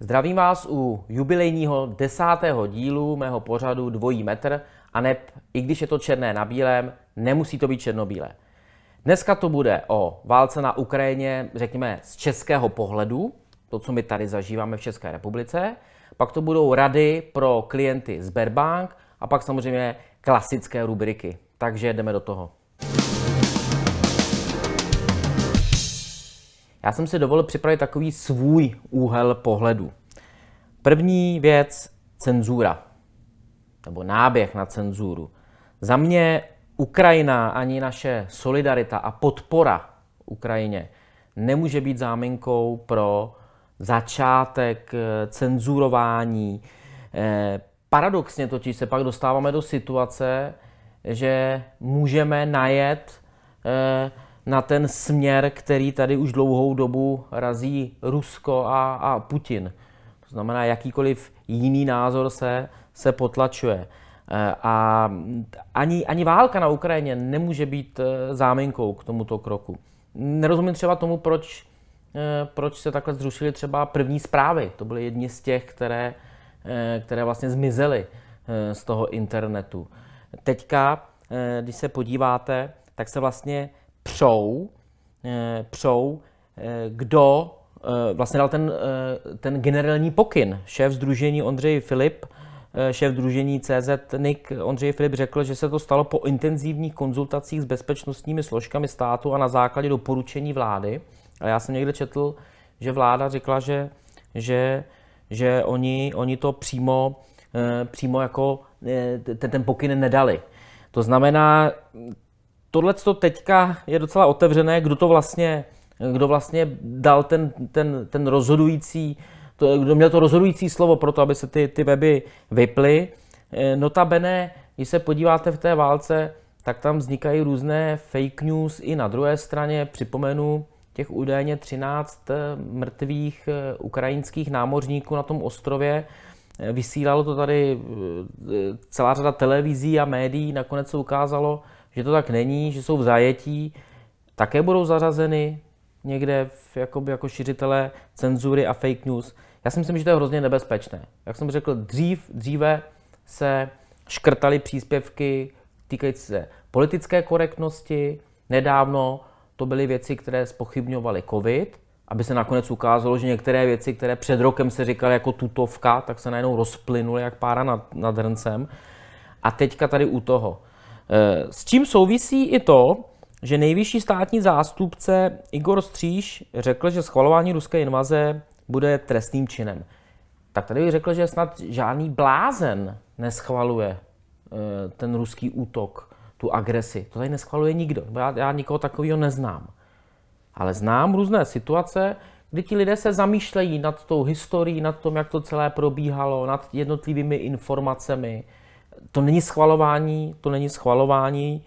Zdravím vás u jubilejního desátého dílu mého pořadu Dvojí metr a neb, i když je to černé na bílém, nemusí to být černobílé. Dneska to bude o válce na Ukrajině, řekněme, z českého pohledu, to, co my tady zažíváme v České republice. Pak to budou rady pro klienty Sberbank a pak samozřejmě klasické rubriky. Takže jdeme do toho. Já jsem si dovolil připravit takový svůj úhel pohledu. První věc, cenzura. Nebo náběh na cenzuru. Za mě Ukrajina ani naše solidarita a podpora Ukrajině nemůže být záminkou pro začátek eh, cenzurování. Eh, paradoxně totiž se pak dostáváme do situace, že můžeme najet eh, na ten směr, který tady už dlouhou dobu razí Rusko a, a Putin. To znamená, jakýkoliv jiný názor se, se potlačuje. A ani, ani válka na Ukrajině nemůže být eh, záminkou k tomuto kroku. Nerozumím třeba tomu, proč, eh, proč se takhle zrušily třeba první zprávy. To byly jedni z těch, které, eh, které vlastně zmizely z toho internetu. Teďka, když se podíváte, tak se vlastně přou, přou kdo vlastně dal ten, ten generální pokyn. Šéf Združení Ondřej Filip Eh, šéf družení CZ NIK Ondřej Filip řekl, že se to stalo po intenzivních konzultacích s bezpečnostními složkami státu a na základě doporučení vlády. A já jsem někde četl, že vláda řekla, že, že, že oni, oni to přímo, eh, přímo jako eh, ten, ten pokyn nedali. To znamená, tohle to teďka je docela otevřené, kdo to vlastně, kdo vlastně dal ten, ten, ten rozhodující to, kdo měl to rozhodující slovo pro to, aby se ty, ty weby vyply. Eh, notabene, když se podíváte v té válce, tak tam vznikají různé fake news i na druhé straně. Připomenu těch údajně 13 eh, mrtvých eh, ukrajinských námořníků na tom ostrově. Vysílalo to tady celá řada televizí a médií. Nakonec se ukázalo, že to tak není, že jsou v zajetí. Také budou zařazeny někde v, jakoby, jako šiřitele cenzury a fake news. Já si myslím, že to je hrozně nebezpečné. Jak jsem řekl, dřív, dříve se škrtaly příspěvky týkající se politické korektnosti. Nedávno to byly věci, které spochybňovaly COVID, aby se nakonec ukázalo, že některé věci, které před rokem se říkaly jako tutovka, tak se najednou rozplynuly jak pára nad, nad hrncem. A teďka tady u toho. E, s čím souvisí i to, že nejvyšší státní zástupce Igor Stříž řekl, že schvalování ruské invaze bude trestným činem. Tak tady bych řekl, že snad žádný blázen neschvaluje e, ten ruský útok, tu agresi. To tady neschvaluje nikdo. Já, já nikoho takového neznám. Ale znám různé situace, kdy ti lidé se zamýšlejí nad tou historií, nad tom, jak to celé probíhalo, nad jednotlivými informacemi. To není schvalování, to není schvalování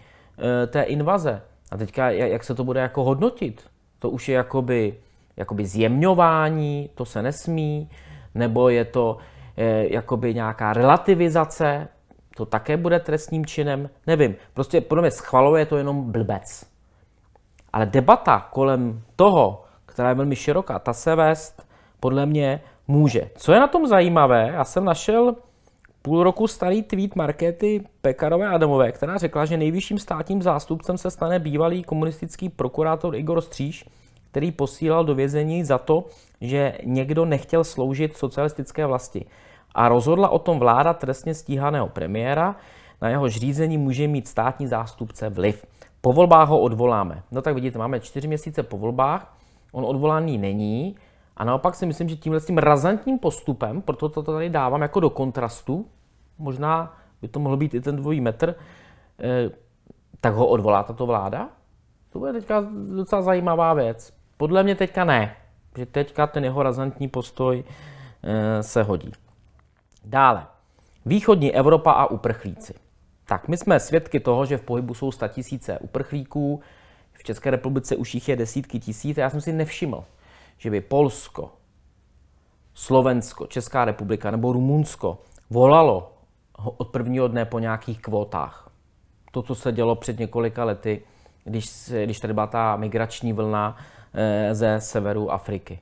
e, té invaze. A teďka, jak se to bude jako hodnotit? To už je jakoby, jakoby zjemňování, to se nesmí, nebo je to je, eh, jakoby nějaká relativizace, to také bude trestním činem, nevím. Prostě podle mě schvaluje to jenom blbec. Ale debata kolem toho, která je velmi široká, ta se vést podle mě může. Co je na tom zajímavé, já jsem našel Půl roku starý tweet Markety Pekarové Adamové, která řekla, že nejvyšším státním zástupcem se stane bývalý komunistický prokurátor Igor Stříž, který posílal do vězení za to, že někdo nechtěl sloužit socialistické vlasti. A rozhodla o tom vláda trestně stíhaného premiéra, na jeho řízení může mít státní zástupce vliv. Po volbách ho odvoláme. No tak vidíte, máme čtyři měsíce po volbách, on odvolaný není, a naopak si myslím, že tímhle s tím razantním postupem, proto to tady dávám jako do kontrastu, možná by to mohl být i ten dvojí metr, eh, tak ho odvolá tato vláda? To bude teďka docela zajímavá věc. Podle mě teďka ne, že teďka ten jeho razantní postoj eh, se hodí. Dále. Východní Evropa a uprchlíci. Tak my jsme svědky toho, že v pohybu jsou statisíce uprchlíků, v České republice už jich je desítky tisíc, já jsem si nevšiml, že by Polsko, Slovensko, Česká republika nebo Rumunsko volalo od prvního dne po nějakých kvótách. To, co se dělo před několika lety, když, když tady byla ta migrační vlna eh, ze severu Afriky.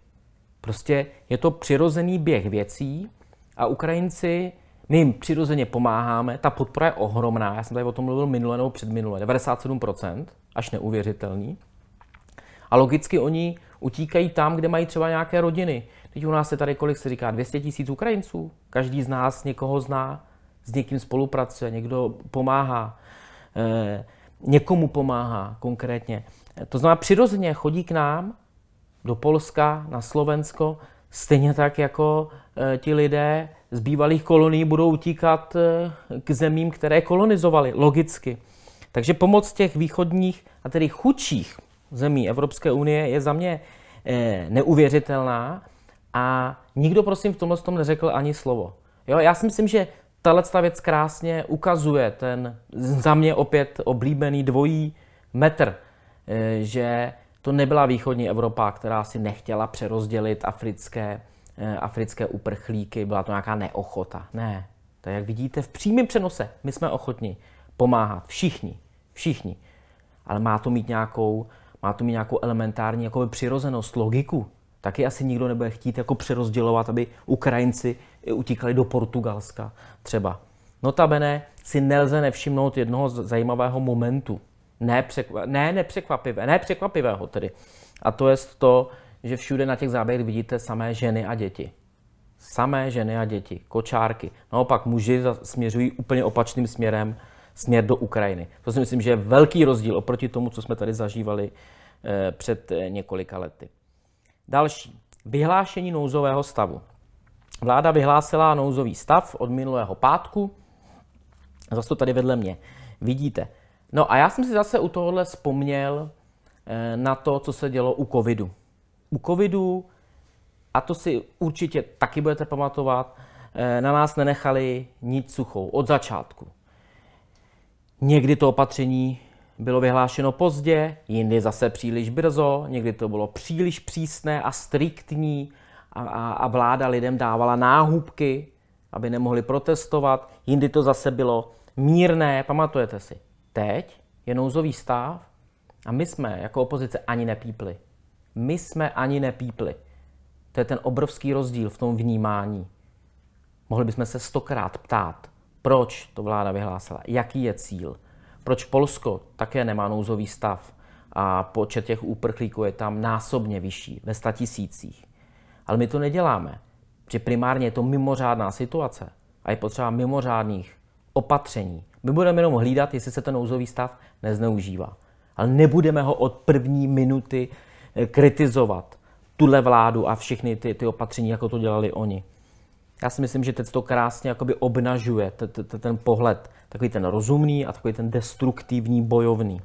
Prostě je to přirozený běh věcí a Ukrajinci, my jim přirozeně pomáháme, ta podpora je ohromná, já jsem tady o tom mluvil minule nebo předminule, 97%, až neuvěřitelný. A logicky oni utíkají tam, kde mají třeba nějaké rodiny. Teď u nás je tady kolik se říká 200 tisíc Ukrajinců. Každý z nás někoho zná, s někým spolupracuje, někdo pomáhá, eh, někomu pomáhá konkrétně. To znamená, přirozeně chodí k nám do Polska, na Slovensko, stejně tak jako eh, ti lidé z bývalých kolonií budou utíkat eh, k zemím, které kolonizovali, logicky. Takže pomoc těch východních a tedy chudších zemí Evropské unie je za mě eh, neuvěřitelná a nikdo prosím v tomhle tom neřekl ani slovo. Jo, já si myslím, že tahle věc krásně ukazuje ten za mě opět oblíbený dvojí metr, eh, že to nebyla východní Evropa, která si nechtěla přerozdělit africké, eh, africké uprchlíky, byla to nějaká neochota. Ne, tak jak vidíte, v přímém přenose my jsme ochotni pomáhat, všichni, všichni. Ale má to mít nějakou má to mít nějakou elementární jakoby přirozenost, logiku. Taky asi nikdo nebude chtít jako přerozdělovat, aby Ukrajinci utíkali do Portugalska třeba. Notabene si nelze nevšimnout jednoho zajímavého momentu. Ne, překva- ne, nepřekvapivé, ne překvapivého tedy. A to je to, že všude na těch záběrech vidíte samé ženy a děti. Samé ženy a děti, kočárky. Naopak muži směřují úplně opačným směrem směr do Ukrajiny. To si myslím, že je velký rozdíl oproti tomu, co jsme tady zažívali eh, před eh, několika lety. Další. Vyhlášení nouzového stavu. Vláda vyhlásila nouzový stav od minulého pátku. Zase to tady vedle mě vidíte. No a já jsem si zase u tohohle vzpomněl eh, na to, co se dělo u covidu. U covidu, a to si určitě taky budete pamatovat, na nás nenechali nic suchou od začátku. Někdy to opatření bylo vyhlášeno pozdě, jindy zase příliš brzo, někdy to bylo příliš přísné a striktní a, a, a vláda lidem dávala náhubky, aby nemohli protestovat, jindy to zase bylo mírné. Pamatujete si, teď je nouzový stav a my jsme jako opozice ani nepípli. My jsme ani nepípli. To je ten obrovský rozdíl v tom vnímání. Mohli bychom se stokrát ptát, proč to vláda vyhlásila? Jaký je cíl? Proč Polsko také nemá nouzový stav a počet těch úprchlíků je tam násobně vyšší, ve statisících? Ale my to neděláme, že primárně je to mimořádná situace a je potřeba mimořádných opatření. My budeme jenom hlídat, jestli se ten nouzový stav nezneužívá. Ale nebudeme ho od první minuty eh, kritizovat, tuhle vládu a všechny ty, ty opatření, jako to dělali oni já si myslím, že teď to krásně jakoby obnažuje ten pohled, takový ten rozumný a takový ten destruktivní, bojovný.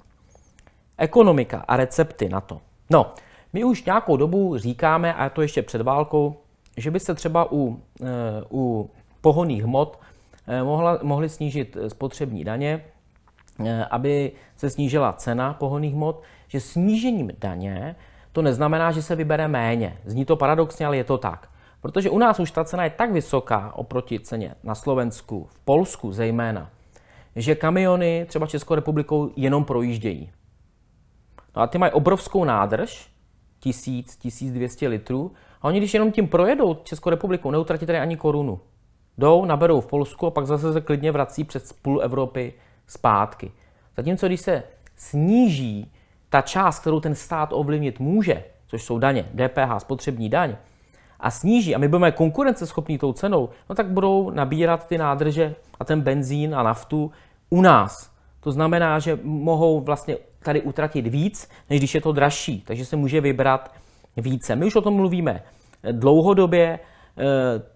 Ekonomika a recepty na to. No, my už nějakou dobu říkáme, a to ještě před válkou, že by se třeba u, eh, u pohoných hmot eh, mohla, mohly snížit spotřební daně, eh, aby se snížila cena pohoných hmot, že snížením daně to neznamená, že se vybere méně. Zní to paradoxně, ale je to tak. Protože u nás už ta cena je tak vysoká oproti ceně na Slovensku, v Polsku zejména, že kamiony třeba Českou republikou jenom projíždějí. No a ty mají obrovskou nádrž, 1000, 1200 litrů, a oni když jenom tím projedou Českou republikou, neutratí tady ani korunu. Jdou, naberou v Polsku a pak zase se klidně vrací přes půl Evropy zpátky. Zatímco když se sníží ta část, kterou ten stát ovlivnit může, což jsou daně, DPH, spotřební daně a sníží a my budeme konkurenceschopní tou cenou, no tak budou nabírat ty nádrže a ten benzín a naftu u nás. To znamená, že mohou vlastně tady utratit víc, než když je to dražší, takže se může vybrat více. My už o tom mluvíme dlouhodobě, eh,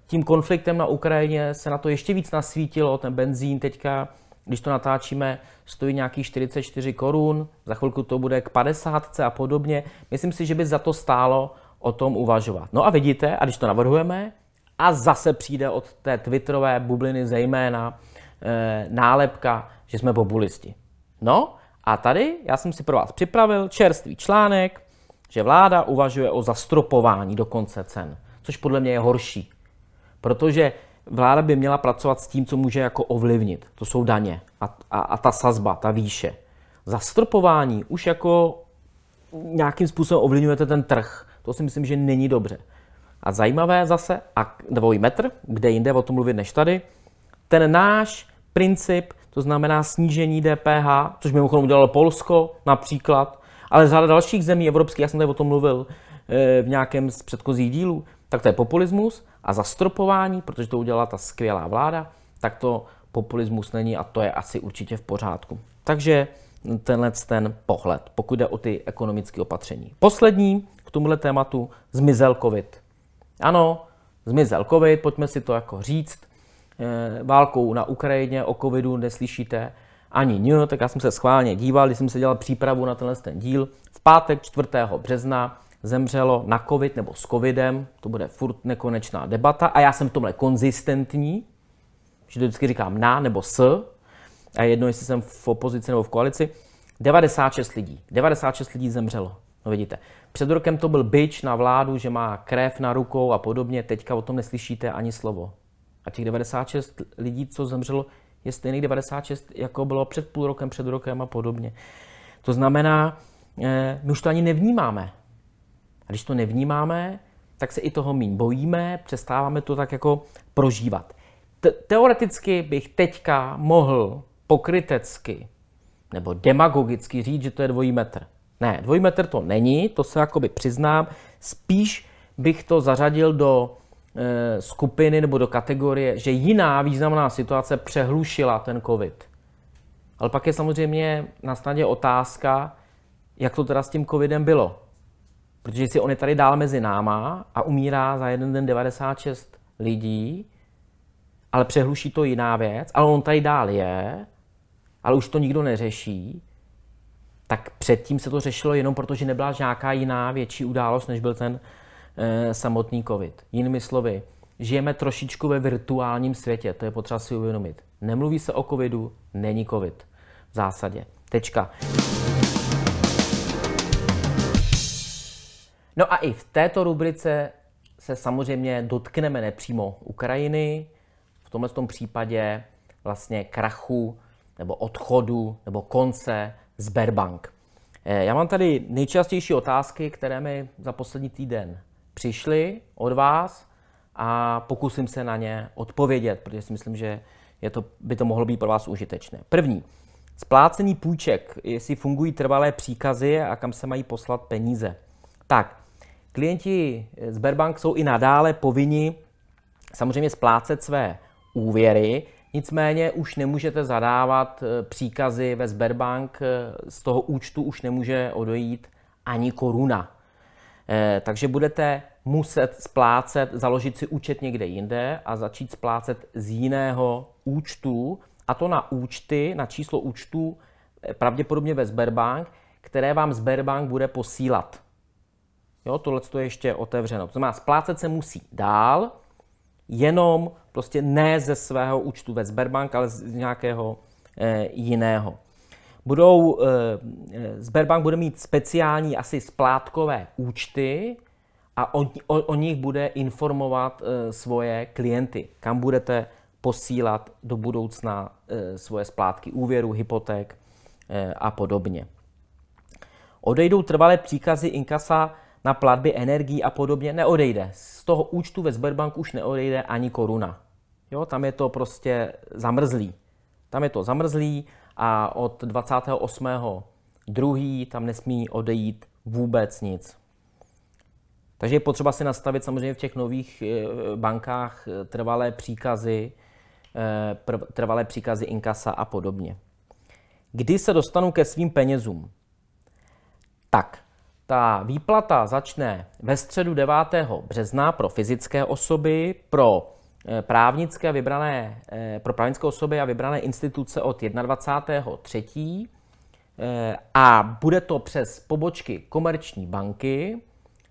tím konfliktem na Ukrajině se na to ještě víc nasvítilo, ten benzín teďka, když to natáčíme, stojí nějakých 44 korun, za chvilku to bude k 50 a podobně. Myslím si, že by za to stálo o tom uvažovat. No a vidíte, a když to navrhujeme, a zase přijde od té Twitterové bubliny zejména e, nálepka, že jsme populisti. No a tady já jsem si pro vás připravil čerstvý článek, že vláda uvažuje o zastropování dokonce cen, což podle mě je horší, protože vláda by měla pracovat s tím, co může jako ovlivnit. To jsou daně a, a, a ta sazba, ta výše. Zastropování už jako nějakým způsobem ovlivňujete ten trh to si myslím, že není dobře. A zajímavé zase, a dvojí metr, kde jinde o tom mluvit než tady, ten náš princip, to znamená snížení DPH, což mimochodem udělalo Polsko například, ale řada dalších zemí evropských, já jsem tady o tom mluvil eh, v nějakém z předchozích dílů, tak to je populismus a zastropování, protože to udělala ta skvělá vláda, tak to populismus není a to je asi určitě v pořádku. Takže tenhle ten pohled, pokud jde o ty ekonomické opatření. Poslední tomhle tématu zmizel covid. Ano, zmizel covid, pojďme si to jako říct. Eh, válkou na Ukrajině o covidu neslyšíte ani ně, tak já jsem se schválně díval, když jsem se dělal přípravu na tenhle ten díl. V pátek 4. března zemřelo na covid nebo s covidem, to bude furt nekonečná debata a já jsem v tomhle konzistentní, že to vždycky říkám na nebo s, a jedno, jestli jsem v opozici nebo v koalici, 96 lidí. 96 lidí zemřelo. No vidíte, před rokem to byl byč na vládu, že má krev na rukou a podobně, teďka o tom neslyšíte ani slovo. A těch 96 lidí, co zemřelo, je stejných 96, jako bylo před půl rokem, před rokem a podobně. To znamená, eh, my už to ani nevnímáme. A když to nevnímáme, tak se i toho míň bojíme, přestáváme to tak jako prožívat. Te- teoreticky bych teďka mohl pokrytecky nebo demagogicky říct, že to je dvojí metr. Ne, dvojmetr to není, to se jakoby přiznám. Spíš bych to zařadil do e, skupiny nebo do kategorie, že jiná významná situace přehlušila ten COVID. Ale pak je samozřejmě na snadě otázka, jak to teda s tím covidem bylo. Protože si on je tady dál mezi náma a umírá za jeden den 96 lidí, ale přehluší to jiná věc, ale on tady dál je, ale už to nikdo neřeší tak předtím se to řešilo jenom proto, že nebyla nějaká jiná větší událost, než byl ten e, samotný COVID. Jinými slovy, žijeme trošičku ve virtuálním světě, to je potřeba si uvědomit. Nemluví se o COVIDu, není COVID v zásadě. Tečka. No a i v této rubrice se samozřejmě dotkneme nepřímo Ukrajiny, v tomhle tom případě vlastně krachu nebo odchodu nebo konce Sberbank. Eh, já mám tady nejčastější otázky, které mi za poslední týden přišly od vás a pokusím se na ně odpovědět, protože si myslím, že je to, by to mohlo být pro vás užitečné. První, splácení půjček, jestli fungují trvalé příkazy a kam se mají poslat peníze. Tak, klienti Sberbank jsou i nadále povinni samozřejmě splácet své úvěry, Nicméně už nemůžete zadávat eh, příkazy ve Sberbank, eh, z toho účtu už nemůže odejít ani koruna. Eh, takže budete muset splácet, založit si účet někde jinde a začít splácet z jiného účtu, a to na účty, na číslo účtu, pravděpodobně ve Sberbank, které vám Sberbank bude posílat. Jo, tohle je ještě otevřeno. To znamená, splácet se musí dál, jenom prostě ne ze svého účtu ve Sberbank, ale z nějakého eh, jiného. Budou, eh, eh, Sberbank bude mít speciální asi splátkové účty a o, o, o nich bude informovat eh, svoje klienty, kam budete posílat do budoucna eh, svoje splátky úvěru, hypoték eh, a podobně. Odejdou trvalé příkazy inkasa na platby energií a podobně neodejde. Z toho účtu ve Sberbanku už neodejde ani koruna. Jo, tam je to prostě zamrzlý. Tam je to zamrzlý a od 28. 2. tam nesmí odejít vůbec nic. Takže je potřeba si nastavit samozřejmě v těch nových eh, bankách eh, trvalé příkazy, eh, trvalé příkazy inkasa a podobně. Kdy se dostanu ke svým penězům? Tak, ta výplata začne ve středu 9. března pro fyzické osoby, pro eh, právnické vybrané, eh, pro právnické osoby a vybrané instituce od 3. Eh, a bude to přes pobočky komerční banky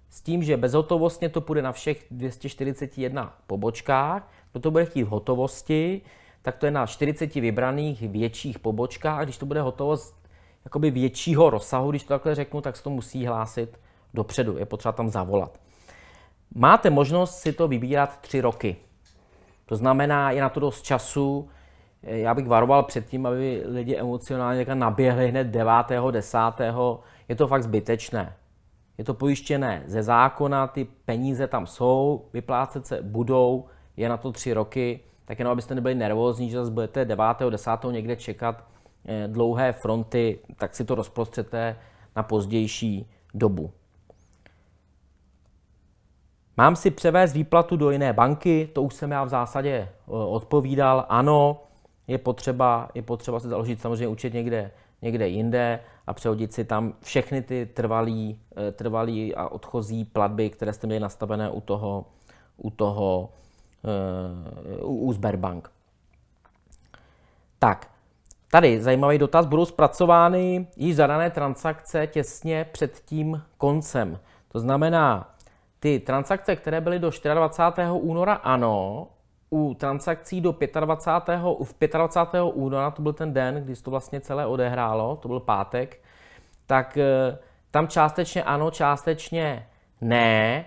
s tím, že bezhotovostně to půjde na všech 241 pobočkách, kdo to bude chtít v hotovosti, tak to je na 40 vybraných větších pobočkách a když to bude hotovost jakoby většího rozsahu, když to takhle řeknu, tak se to musí hlásit dopředu. Je potřeba tam zavolat. Máte možnost si to vybírat tři roky. To znamená, je na to dost času. Já bych varoval před tím, aby lidi emocionálně naběhli hned 9. 10. Je to fakt zbytečné. Je to pojištěné ze zákona, ty peníze tam jsou, vyplácet se budou, je na to tři roky, tak jenom abyste nebyli nervózní, že zase budete 9. 10. někde čekat Eh, dlouhé fronty, tak si to rozprostřete na pozdější dobu. Mám si převést výplatu do jiné banky, to už jsem já v zásadě eh, odpovídal. Ano, je potřeba, je potřeba si založit samozřejmě účet někde, někde jinde a přehodit si tam všechny ty trvalý, eh, trvalý a odchozí platby, které jste měli nastavené u toho, u toho u, u Sberbank. Tak, Tady zajímavý dotaz, budou zpracovány již zadané transakce těsně před tím koncem. To znamená, ty transakce, které byly do 24. února, ano, u transakcí do 25. v 25. února, to byl ten den, kdy se to vlastně celé odehrálo, to byl pátek, tak eh, tam částečně ano, částečně ne.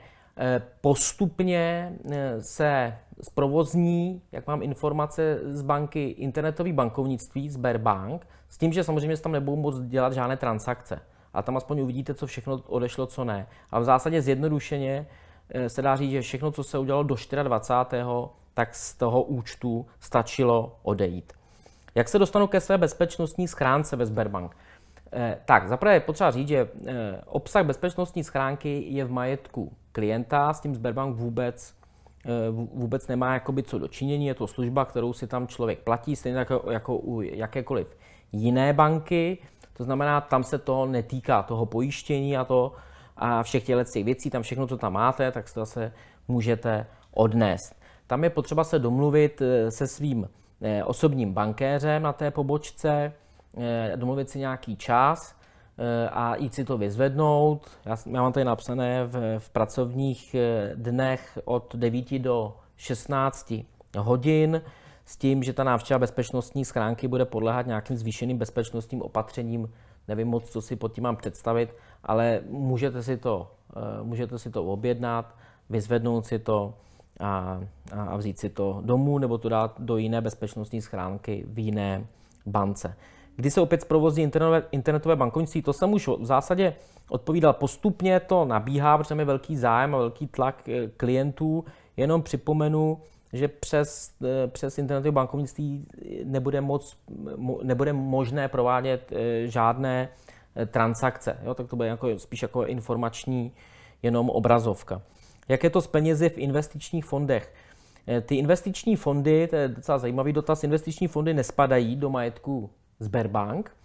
Postupně eh, se zprovozní, jak mám informace z banky, internetové bankovnictví, Berbank, s tím, že samozřejmě se tam nebudou moc dělat žádné transakce. A tam aspoň uvidíte, co všechno odešlo, co ne. a v zásadě zjednodušeně eh, se dá říct, že všechno, co se udělalo do 24., tak z toho účtu stačilo odejít. Jak se dostanu ke své bezpečnostní schránce ve Sberbank? Eh, tak, zaprvé je potřeba říct, že obsah bezpečnostní schránky je v majetku klienta s tím Sberbank vůbec eh, vůbec nemá jakoby co dočinění, je to služba, kterou si tam člověk platí, stejně jako, jako u jakékoliv jiné banky, to znamená, tam se to netýká toho pojištění a to a všech těchto těch věcí, tam všechno, co tam máte, tak se zase můžete odnést. Tam je potřeba se domluvit eh, se svým eh, osobním bankéřem na té pobočce, domluvit si nějaký čas, Eh, a jít si to vyzvednout. Já, já mám tady napsané v, v pracovních eh, dnech od 9 do 16 hodin s tím, že ta návštěva bezpečnostní schránky bude podléhat nějakým zvýšeným bezpečnostním opatřením. Nevím moc, co si pod tím mám představit, ale můžete si to, eh, můžete si to objednat, vyzvednout si to a, a vzít si to domů nebo to dát do jiné bezpečnostní schránky v jiné bance kdy se opět zprovozní internetové bankovnictví. To jsem už v zásadě odpovídal. Postupně to nabíhá, protože je velký zájem a velký tlak eh, klientů. Jenom připomenu, že přes, eh, přes internetové bankovnictví nebude, moc, nebude možné provádět eh, žádné transakce. Jo, tak to bude jako, spíš jako informační jenom obrazovka. Jak je to s penězi v investičních fondech? Ty investiční fondy, to je docela zajímavý dotaz, investiční fondy nespadají do majetku Sberbank.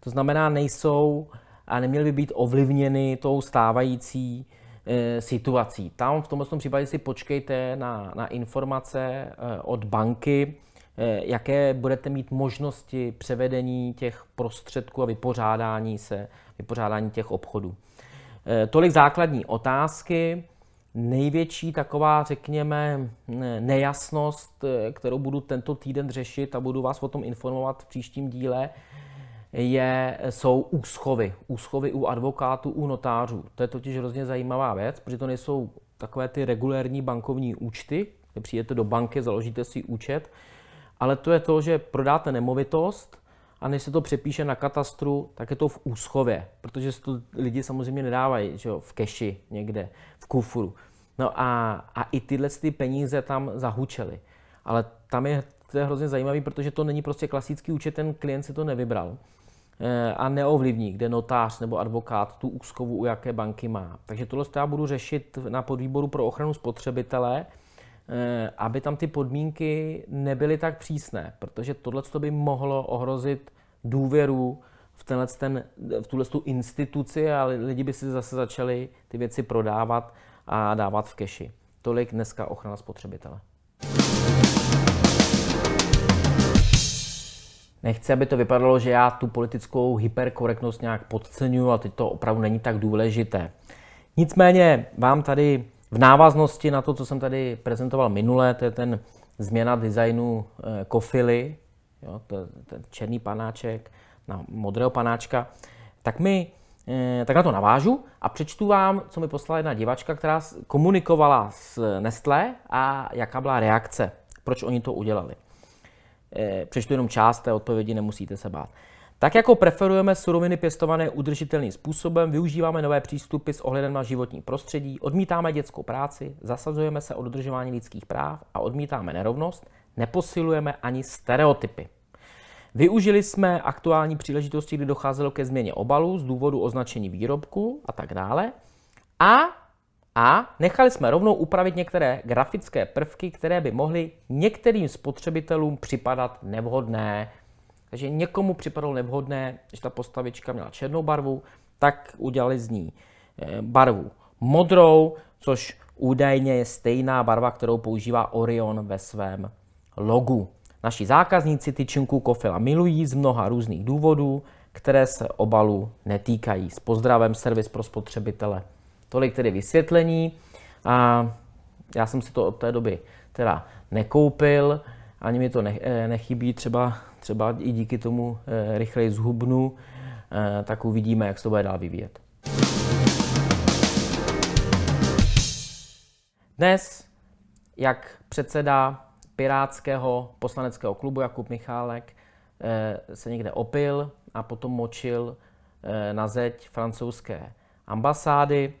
To znamená, nejsou a neměly by být ovlivněny tou stávající e, situací. Tam v tomto případě si počkejte na, na informace e, od banky, e, jaké budete mít možnosti převedení těch prostředků a vypořádání se, vypořádání těch obchodů. Tolik základní otázky. Největší taková, řekněme, nejasnost, eh, kterou budu tento týden řešit a budu vás o tom informovat v příštím díle, je, jsou úschovy. Úschovy u advokátů, u notářů. To je totiž hrozně zajímavá věc, protože to nejsou takové ty regulérní bankovní účty, kde přijdete do banky, založíte si účet, ale to je to, že prodáte nemovitost a než se to přepíše na katastru, tak je to v úschově, protože to lidi samozřejmě nedávají že jo, v keši někde, v kufru. No a, a i tyhle ty peníze tam zahučely. Ale tam je, to je hrozně zajímavý, protože to není prostě klasický účet, ten klient si to nevybral e, a neovlivní, kde notář nebo advokát tu úschovu u jaké banky má. Takže tohle já budu řešit na podvýboru pro ochranu spotřebitele, Eh, aby tam ty podmínky nebyly tak přísné, protože tohle by mohlo ohrozit důvěru v, tenhle ten, v tuhle tu instituci a lidi by si zase začali ty věci prodávat a dávat v keši. Tolik dneska ochrana spotřebitele. Nechci, aby to vypadalo, že já tu politickou hyperkorektnost nějak podceňuju a teď to opravdu není tak důležité. Nicméně vám tady v návaznosti na to, co jsem tady prezentoval minule, to je ten změna designu eh, kofily, jo, to, ten černý panáček na modrého panáčka, tak mi eh, tak na to navážu a přečtu vám, co mi poslala jedna divačka, která komunikovala s Nestlé a jaká byla reakce, proč oni to udělali. Eh, přečtu jenom část té odpovědi, nemusíte se bát. Tak jako preferujeme suroviny pěstované udržitelným způsobem, využíváme nové přístupy s ohledem na životní prostředí, odmítáme dětskou práci, zasazujeme se o dodržování lidských práv a odmítáme nerovnost, neposilujeme ani stereotypy. Využili jsme aktuální příležitosti, kdy docházelo ke změně obalu z důvodu označení výrobku a tak dále. A, a nechali jsme rovnou upravit některé grafické prvky, které by mohly některým spotřebitelům připadat nevhodné takže někomu připadalo nevhodné, že ta postavička měla černou barvu, tak udělali z ní eh, barvu modrou, což údajně je stejná barva, kterou používá Orion ve svém logu. Naši zákazníci tyčinku kofila milují z mnoha různých důvodů, které se obalu netýkají. S pozdravem servis pro spotřebitele. Tolik tedy vysvětlení. A já jsem si to od té doby teda nekoupil, ani mi to eh, nechybí třeba třeba i díky tomu eh, rychleji zhubnu, eh, tak uvidíme, jak se to bude dál vyvíjet. Dnes, jak předseda Pirátského poslaneckého klubu Jakub Michálek eh, se někde opil a potom močil na zeď francouzské ambasády.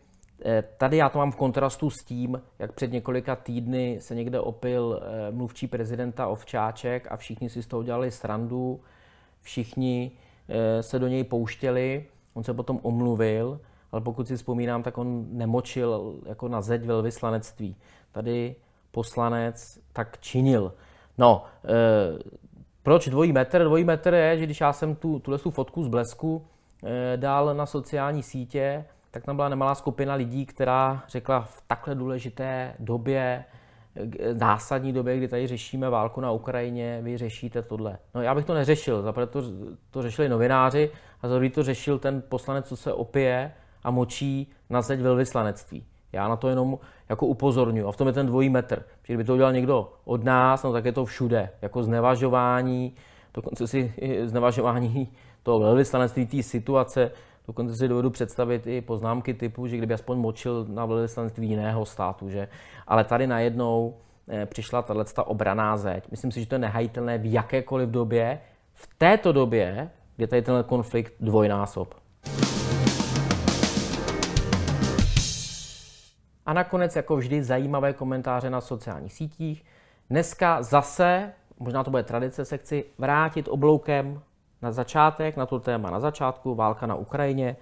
Eh, tady já to mám v kontrastu s tím, jak před několika týdny se někde opil eh, mluvčí prezidenta Ovčáček a všichni si z toho dělali srandu, všichni eh, se do něj pouštěli, on se potom omluvil, ale pokud si vzpomínám, tak on nemočil jako na zeď velvyslanectví. Tady poslanec tak činil. No, proč dvojí metr? Dvojí metr je, že když já jsem tu, tuhle fotku z blesku dal na sociální sítě, tak tam byla nemalá skupina lidí, která řekla v takhle důležité době, zásadní době, kdy tady řešíme válku na Ukrajině, vy řešíte tohle. No já bych to neřešil, zaprvé to, to řešili novináři a za to řešil ten poslanec, co se opije a močí na zeď velvyslanectví. Já na to jenom jako upozorňuji. A v tom je ten dvojí metr. Protože kdyby to udělal někdo od nás, no tak je to všude. Jako znevažování, dokonce si znevažování toho velvyslanectví, té situace, Dokonce si dovedu představit i poznámky typu, že kdyby aspoň močil na velvyslanství jiného státu, že? Ale tady najednou eh, přišla tato obraná zeď. Myslím si, že to je nehajitelné v jakékoliv době. V této době je tady ten konflikt dvojnásob. A nakonec, jako vždy, zajímavé komentáře na sociálních sítích. Dneska zase, možná to bude tradice, se chci vrátit obloukem na začátek, na to téma na začátku, válka na Ukrajině.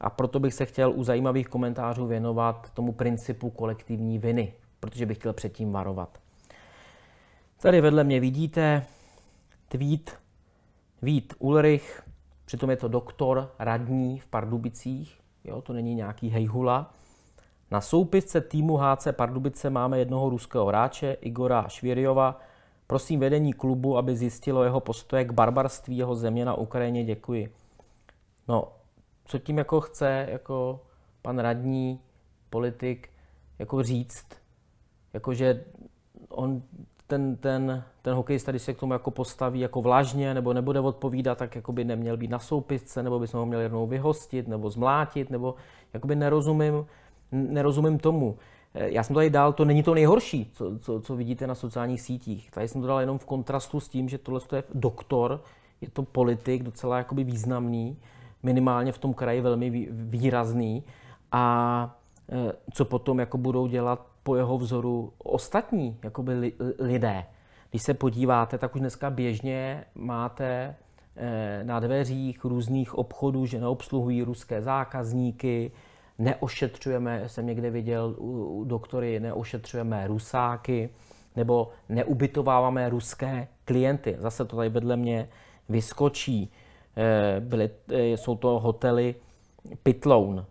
A proto bych se chtěl u zajímavých komentářů věnovat tomu principu kolektivní viny, protože bych chtěl předtím varovat. Tady vedle mě vidíte tweet Vít Ulrich, přitom je to doktor radní v Pardubicích, jo, to není nějaký hejhula. Na soupisce týmu HC Pardubice máme jednoho ruského hráče, Igora Švěriova, Prosím vedení klubu, aby zjistilo jeho postoje k barbarství jeho země na Ukrajině, děkuji. No, co tím jako chce jako pan radní, politik, jako říct, jako že on ten, ten, ten hokejista, když se k tomu jako postaví jako vlažně nebo nebude odpovídat, tak jako by neměl být na soupisce, nebo by ho měli jednou vyhostit, nebo zmlátit, nebo jakoby nerozumím, nerozumím tomu. Eh, já jsem to tady dal, to není to nejhorší, co, co, co vidíte na sociálních sítích. Tady jsem to dal jenom v kontrastu s tím, že tohle je doktor, je to politik, docela jakoby významný, minimálně v tom kraji velmi výrazný. A eh, co potom jako budou dělat po jeho vzoru ostatní jakoby li, lidé. Když se podíváte, tak už dneska běžně máte eh, na dveřích různých obchodů, že neobsluhují ruské zákazníky, neošetřujeme, jsem někde viděl u, u doktory, neošetřujeme rusáky nebo neubytováváme ruské klienty. Zase to tady vedle mě vyskočí. Eh, byly, eh, jsou to hotely Pitloun.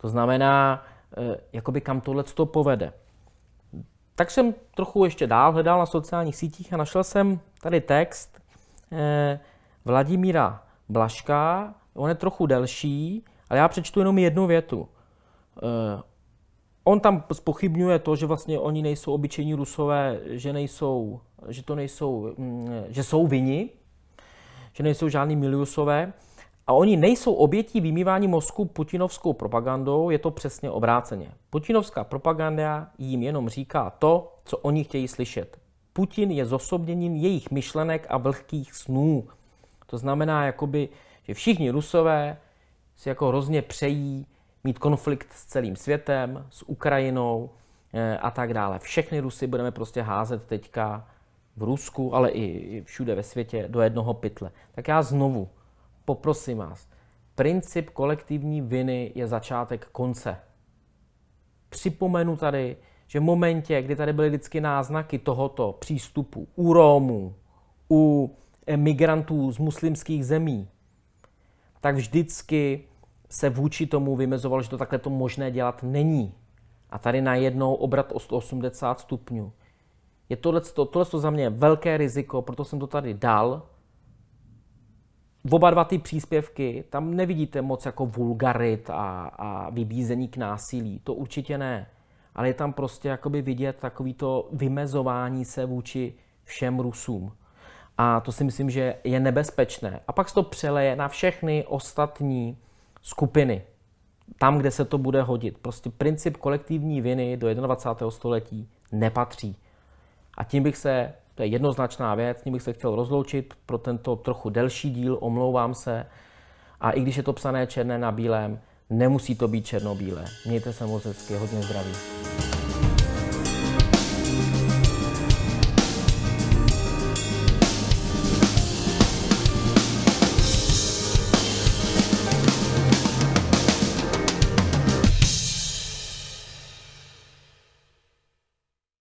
To znamená, eh, jakoby kam tohle to povede. Tak jsem trochu ještě dál hledal na sociálních sítích a našel jsem tady text Vladimíra Blaška. On je trochu delší, ale já přečtu jenom jednu větu. Eh, on tam spochybňuje to, že vlastně oni nejsou obyčejní rusové, že nejsou, že to nejsou, mm, že jsou vini, že nejsou žádní miliusové. A oni nejsou obětí vymývání mozku putinovskou propagandou, je to přesně obráceně. Putinovská propaganda jim jenom říká to, co oni chtějí slyšet. Putin je zosobněním jejich myšlenek a vlhkých snů. To znamená, jakoby, že všichni rusové si jako hrozně přejí mít konflikt s celým světem, s Ukrajinou eh, a tak dále. Všechny Rusy budeme prostě házet teďka v Rusku, ale i všude ve světě do jednoho pytle. Tak já znovu poprosím vás, princip kolektivní viny je začátek konce. Připomenu tady, že v momentě, kdy tady byly vždycky náznaky tohoto přístupu u Rómů, u migrantů z muslimských zemí, tak vždycky se vůči tomu vymezoval, že to takhle to možné dělat není. A tady najednou obrat o 180 stupňů. Je tohle, tohle za mě velké riziko, proto jsem to tady dal. V oba dva ty příspěvky, tam nevidíte moc jako vulgarit a, a vybízení k násilí, to určitě ne. Ale je tam prostě jakoby vidět takový to vymezování se vůči všem Rusům. A to si myslím, že je nebezpečné. A pak se to přeleje na všechny ostatní skupiny, tam, kde se to bude hodit. Prostě princip kolektivní viny do 21. století nepatří. A tím bych se, to je jednoznačná věc, tím bych se chtěl rozloučit pro tento trochu delší díl, omlouvám se. A i když je to psané černé na bílém, nemusí to být černobílé. Mějte se moc hezky, hodně zdraví.